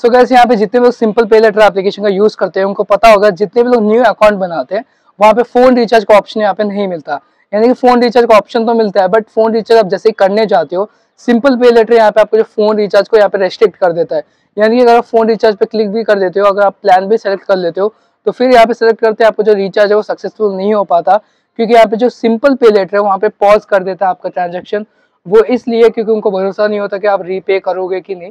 सो so gas यहाँ पे जितने लोग सिंपल पे लेटर एप्लीकेशन का यूज करते हैं उनको पता होगा जितने भी लोग न्यू अकाउंट बनाते हैं वहाँ पे फोन रिचार्ज का ऑप्शन यहाँ पे नहीं मिलता यानी कि फोन रिचार्ज का ऑप्शन तो मिलता है बट फोन रिचार्ज आप जैसे करने जाते हो सिंपल पे लेटर यहाँ पे आपको जो फोन रिचार्ज को यहाँ पे रेस्ट्रिक्ट कर देता है यानी कि अगर आप फोन रिचार्ज पे क्लिक भी कर देते हो अगर आप प्लान भी सेलेक्ट कर लेते हो तो फिर यहाँ पे सेलेक्ट करते हैं आपको जो रिचार्ज है वो सक्सेसफुल नहीं हो पाता क्योंकि यहाँ पे जो सिंपल पे लेटर है वहाँ पे पॉज कर देता है आपका ट्रांजेक्शन वो इसलिए क्योंकि उनको भरोसा नहीं होता कि आप रीपे करोगे कि नहीं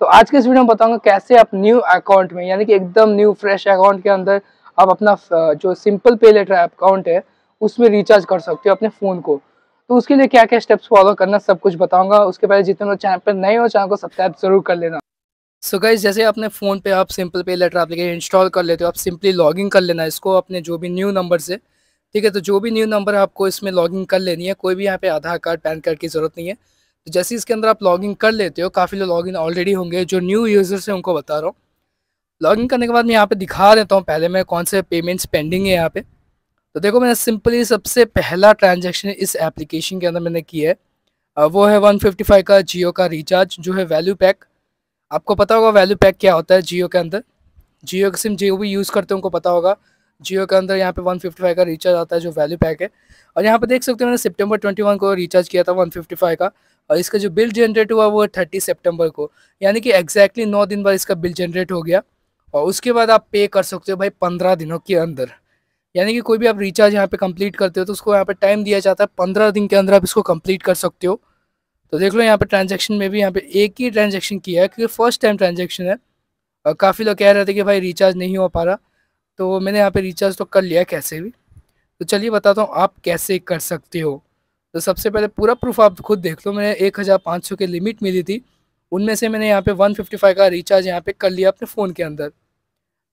तो आज के इस वीडियो में बताऊंगा कैसे आप न्यू अकाउंट में यानी कि एकदम न्यू फ्रेश अकाउंट के अंदर आप अपना जो सिंपल पे लेटर अकाउंट है उसमें रिचार्ज कर सकते हो अपने फ़ोन को तो उसके लिए क्या क्या स्टेप्स फॉलो करना सब कुछ बताऊंगा उसके पहले जितने लोग चैनल पर नए हो चैनल को सब्सक्राइब जरूर कर लेना सो so गाइज जैसे अपने फ़ोन पे आप simple pay letter application install कर लेते हो आप सिंपली लॉगिन कर लेना इसको अपने जो भी न्यू नंबर से ठीक है तो जो भी न्यू नंबर आपको इसमें लॉगिन कर लेनी है कोई भी यहाँ पे आधार कार्ड पैन कार्ड की ज़रूरत नहीं है तो जैसे इसके अंदर आप लॉगिन कर लेते हो काफ़ी लोग लॉगिन ऑलरेडी होंगे जो न्यू यूज़र्स हैं उनको बता रहा हूँ लॉगिन करने के बाद मैं यहाँ पे दिखा देता हूँ पहले मैं कौन से पेमेंट्स पेंडिंग है यहाँ पे तो देखो मैंने सिंपली सबसे पहला ट्रांजेक्शन इस एप्लीकेशन के अंदर मैंने किया है वो है फाइव का जियो का रिचार्ज जो है वैल्यू पैक आपको पता होगा वैल्यू पैक क्या होता है जियो के अंदर जियो का सिम जियो भी यूज़ करते हैं उनको पता होगा जियो के अंदर यहाँ पे 155 का रिचार्ज आता है जो वैल्यू पैक है और यहाँ पे देख सकते हो मैंने सितंबर 21 को रिचार्ज किया था 155 का और इसका जो बिल जनरेट हुआ वो थर्टी सेप्टेम्बर को यानी कि एग्जैक्टली नौ दिन बाद इसका बिल जनरेट हो गया और उसके बाद आप पे कर सकते हो भाई पंद्रह दिनों के अंदर यानी कि कोई भी आप रिचार्ज यहाँ पे कंप्लीट करते हो तो उसको यहाँ पे टाइम दिया जाता है पंद्रह दिन के अंदर आप इसको कंप्लीट कर सकते हो तो देख लो यहाँ पे ट्रांजेक्शन में भी यहाँ पे एक ही ट्रांजेक्शन किया है क्योंकि फर्स्ट टाइम ट्रांजेक्शन है और काफ़ी लोग कह रहे थे कि भाई रिचार्ज नहीं हो पा रहा तो मैंने यहाँ पर रिचार्ज तो कर लिया कैसे भी तो चलिए बताता हूँ आप कैसे कर सकते हो तो सबसे पहले पूरा प्रूफ आप खुद देख लो मैंने एक हज़ार पाँच सौ की लिमिट मिली थी उनमें से मैंने यहाँ पे वन फिफ्टी फाइव का रिचार्ज यहाँ पे कर लिया अपने फ़ोन के अंदर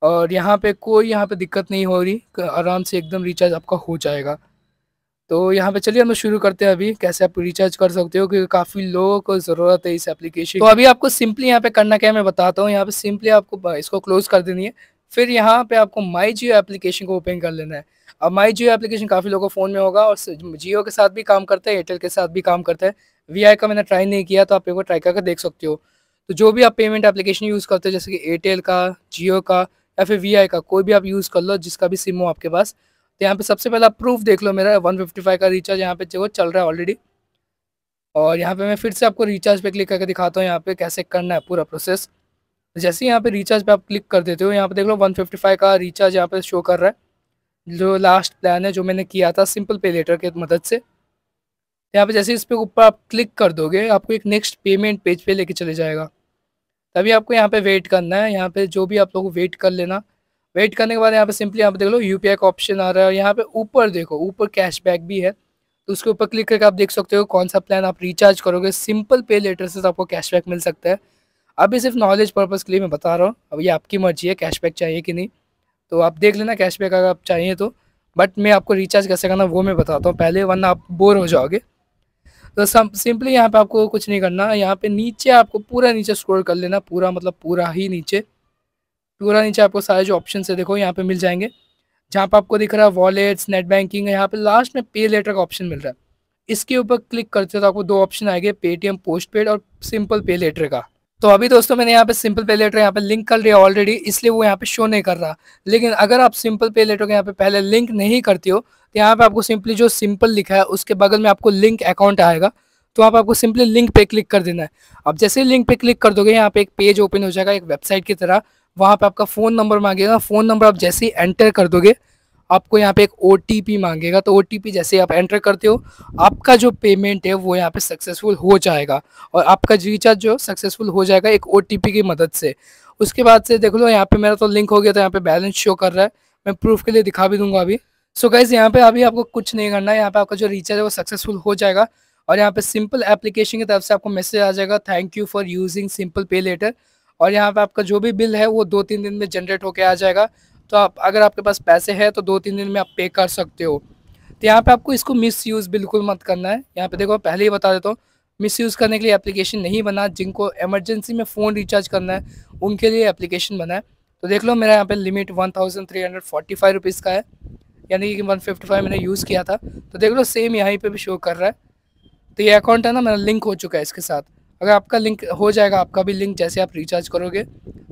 और यहाँ पे कोई यहाँ पे दिक्कत नहीं हो रही आराम से एकदम रिचार्ज आपका हो जाएगा तो यहाँ पे चलिए हम शुरू करते हैं अभी कैसे आप रिचार्ज कर सकते हो क्योंकि काफ़ी लोगों को ज़रूरत है इस एप्लीकेशन तो अभी आपको सिंपली यहाँ पे करना क्या है मैं बताता हूँ यहाँ पे सिंपली आपको इसको क्लोज कर देनी है फिर यहाँ पे आपको माई जियो एप्लीकेशन को ओपन कर लेना है अब माई जियो एप्लीकेशन काफ़ी लोगों फ़ोन में होगा और जियो के साथ भी काम करता है एयरटेल के साथ भी काम करता है वी का मैंने ट्राई नहीं किया तो आप एक बार ट्राई करके देख सकते हो तो जो भी आप पेमेंट एप्लीकेशन यूज़ करते हो जैसे कि एयरटेल का जियो का या फिर वी का कोई भी आप यूज़ कर लो जिसका भी सिम हो आपके पास तो यहाँ पर सबसे पहले आप प्रूफ देख लो मेरा वन का रिचार्ज यहाँ पे जो चल रहा है ऑलरेडी और यहाँ पर मैं फिर से आपको रिचार्ज पे क्लिक करके दिखाता हूँ यहाँ पर कैसे करना है पूरा प्रोसेस जैसे यहाँ पे रिचार्ज पे आप क्लिक कर देते हो यहाँ पे देख लो 155 का रिचार्ज यहाँ पे शो कर रहा है जो लास्ट प्लान है जो मैंने किया था सिंपल पे लेटर के मदद से यहाँ पे जैसे इस पर ऊपर आप क्लिक कर दोगे आपको एक नेक्स्ट पेमेंट पेज पे लेके चले जाएगा तभी आपको यहाँ पे वेट करना है यहाँ पे जो भी आप लोग वेट कर लेना वेट करने के बाद यहाँ पे सिंपली यहाँ पे देख लो यू का ऑप्शन आ रहा है और यहाँ पे ऊपर देखो ऊपर कैशबैक भी है तो उसके ऊपर क्लिक करके आप देख सकते हो कौन सा प्लान आप रिचार्ज करोगे सिंपल पे लेटर से आपको कैशबैक मिल सकता है अभी सिर्फ नॉलेज पर्पज़ के लिए मैं बता रहा हूँ अब ये आपकी मर्जी है कैशबैक चाहिए कि नहीं तो आप देख लेना कैशबैक अगर आप चाहिए तो बट मैं आपको रिचार्ज कैसे करना वो मैं बताता हूँ पहले वरना आप बोर हो जाओगे तो सिंपली यहाँ पे आपको कुछ नहीं करना यहाँ पे नीचे आपको पूरा नीचे स्क्रॉल कर लेना पूरा मतलब पूरा ही नीचे पूरा नीचे आपको सारे जो ऑप्शन है देखो यहाँ पे मिल जाएंगे जहाँ पे आपको दिख रहा है वॉलेट्स नेट बैंकिंग यहाँ पे लास्ट में पे लेटर का ऑप्शन मिल रहा है इसके ऊपर क्लिक करते हो तो आपको दो ऑप्शन आएंगे पेटीएम पोस्ट पेड और सिंपल पे लेटर का तो अभी दोस्तों मैंने यहाँ पे सिंपल पे लेटर यहाँ पे लिंक कर लिया ऑलरेडी इसलिए वो यहाँ पे शो नहीं कर रहा लेकिन अगर आप सिंपल पे लेटर यहाँ पे पहले लिंक नहीं करते हो तो यहाँ पे आपको सिंपली जो सिंपल लिखा है उसके बगल में आपको लिंक अकाउंट आएगा तो आप आपको सिंपली लिंक पे क्लिक कर देना है अब जैसे ही लिंक पे क्लिक कर दोगे यहाँ पे एक पेज ओपन हो जाएगा एक वेबसाइट की तरह वहाँ पे आपका फ़ोन नंबर मांगेगा फ़ोन नंबर आप जैसे ही एंटर कर दोगे आपको यहाँ पे एक ओ मांगेगा तो ओ जैसे आप एंटर करते हो आपका जो पेमेंट है वो यहाँ पे सक्सेसफुल हो जाएगा और आपका रिचार्ज जो सक्सेसफुल हो जाएगा एक ओ की मदद से उसके बाद से देख लो यहाँ पे मेरा तो लिंक हो गया तो यहाँ पे बैलेंस शो कर रहा है मैं प्रूफ के लिए दिखा भी दूंगा अभी सो गाइज यहाँ पे अभी आपको कुछ नहीं करना है यहाँ पे आपका जो रिचार्ज है वो सक्सेसफुल हो जाएगा और यहाँ पे सिंपल एप्लीकेशन की तरफ से आपको मैसेज आ जाएगा thank you for using Simpl pay later और यहाँ पे आपका जो भी बिल है वो दो तीन दिन में जनरेट होकर आ जाएगा तो आप अगर आपके पास पैसे हैं तो दो तीन दिन में आप पे कर सकते हो तो यहाँ पे आपको इसको मिस यूज़ बिल्कुल मत करना है यहाँ पे देखो पहले ही बता देता हूँ मिस यूज़ करने के लिए एप्लीकेशन नहीं बना जिनको एमरजेंसी में फ़ोन रिचार्ज करना है उनके लिए एप्लीकेशन बना है तो देख लो मेरा यहाँ पे limit one thousand three hundred forty five rupees का है यानी कि वन फिफ्टी फाइव मैंने यूज़ किया था तो देख लो सेम यहीं पे भी शो कर रहा है तो ये अकाउंट है ना मेरा लिंक हो चुका है इसके साथ अगर आपका लिंक हो जाएगा आपका भी लिंक जैसे आप रिचार्ज करोगे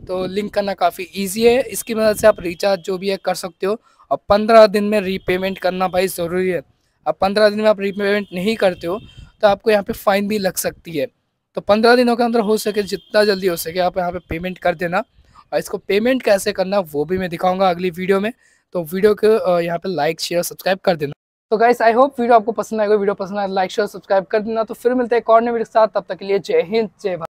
तो लिंक करना काफ़ी ईजी है इसकी मदद से आप रिचार्ज जो भी है कर सकते हो और पंद्रह दिन में रीपेमेंट करना भाई ज़रूरी है अब पंद्रह दिन में आप रीपेमेंट नहीं करते हो तो आपको यहाँ पे फाइन भी लग सकती है तो पंद्रह दिनों के अंदर हो सके जितना जल्दी हो सके आप यहाँ पे पेमेंट कर देना और इसको पेमेंट कैसे करना वो भी मैं दिखाऊँगा अगली वीडियो में तो वीडियो को यहाँ पर लाइक शेयर सब्सक्राइब कर देना तो गाइस आई होप वीडियो आपको पसंद आएगा वीडियो पसंद आए लाइक शेयर सब्सक्राइब कर देना तो फिर मिलते हैं कॉर्नर और वीडियो के साथ तब तक के लिए जय हिंद जय भारत